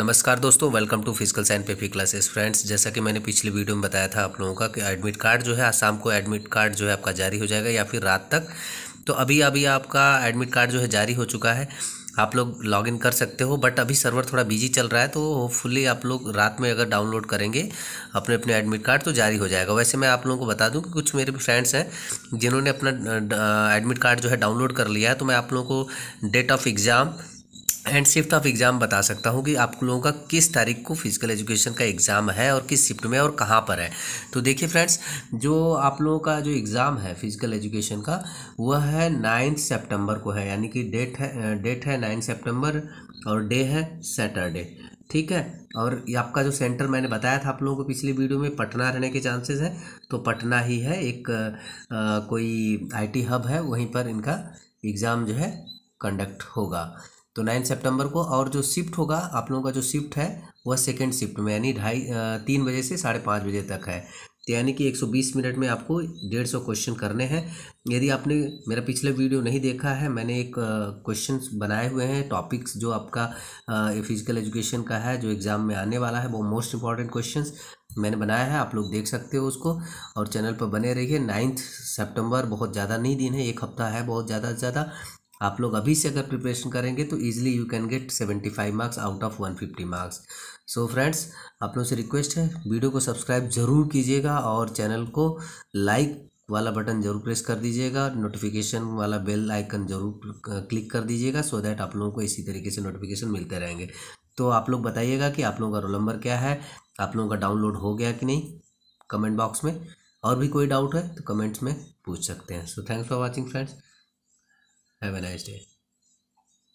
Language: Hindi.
नमस्कार दोस्तों welcome to physical science peppy classes friends जैसा कि मैंने पिछले वीडियो में बताया था आप लोगों का कि एडमिट कार्ड जो है आज शाम को एडमिट कार्ड जो है आपका जारी हो जाएगा या फिर रात तक तो अभी अभी आपका एडमिट कार्ड जो है जारी हो चुका है आप लोग लॉगिन कर सकते हो बट अभी सर्वर थोड़ा बिजी चल रहा है तो होपफुली आप लोग रात में अगर डाउनलोड करेंगे अपने अपने एडमिट कार्ड तो जारी हो जाएगा वैसे मैं आप लोगों को बता दूं कि कुछ मेरे भी फ्रेंड्स हैं जिन्होंने अपना एडमिट कार्ड जो है डाउनलोड कर लिया है तो मैं आप लोगों को date of exam and shift of exam बता सकता हूँ कि आप लोगों का किस तारीख को फिजिकल एजुकेशन का एग्ज़ाम है और किस शिफ्ट में और कहाँ पर है तो देखिए फ्रेंड्स जो आप लोगों का जो एग्ज़ाम है फिजिकल एजुकेशन का वह है नाइन्थ सेप्टेम्बर को है यानी कि डेट है डेट है नाइन्थ सेप्टेम्बर और डे है सैटरडे ठीक है और ये आपका जो सेंटर मैंने बताया था आप लोगों को पिछली वीडियो में पटना रहने के चांसेस हैं तो पटना ही है एक आ, कोई आईटी हब है वहीं पर इनका एग्ज़ाम जो है कंडक्ट होगा तो नाइन सितंबर को और जो शिफ्ट होगा आप लोगों का जो शिफ्ट है वह सेकेंड शिफ्ट में यानी ढाई तीन बजे से साढ़े पाँच बजे तक है तो यानी कि 120 मिनट में आपको डेढ़ सौ क्वेश्चन करने हैं यदि आपने मेरा पिछला वीडियो नहीं देखा है मैंने एक क्वेश्चन बनाए हुए हैं टॉपिक्स जो आपका फिजिकल एजुकेशन का है जो एग्ज़ाम में आने वाला है वो मोस्ट इंपॉर्टेंट क्वेश्चन मैंने बनाया है आप लोग देख सकते हो उसको और चैनल पर बने रहिए नाइन्थ सेप्टेम्बर बहुत ज़्यादा नहीं दिन है एक हफ्ता है बहुत ज़्यादा से ज़्यादा आप लोग अभी से अगर प्रिपरेशन करेंगे तो easily you can get seventy five marks out of one fifty marks so friends आप लोगों से रिक्वेस्ट है वीडियो को सब्सक्राइब जरूर कीजिएगा और चैनल को लाइक वाला बटन जरूर प्रेस कर दीजिएगा नोटिफिकेशन वाला बेल आइकन जरूर क्लिक कर दीजिएगा सो दैट आप लोगों को इसी तरीके से नोटिफिकेशन मिलते रहेंगे तो आप लोग बताइएगा कि आप लोगों का रोल नंबर क्या है आप लोगों का डाउनलोड हो गया कि नहीं कमेंट बॉक्स में और भी कोई डाउट है तो कमेंट्स में पूछ सकते हैं so thanks for watching friends Have a nice day.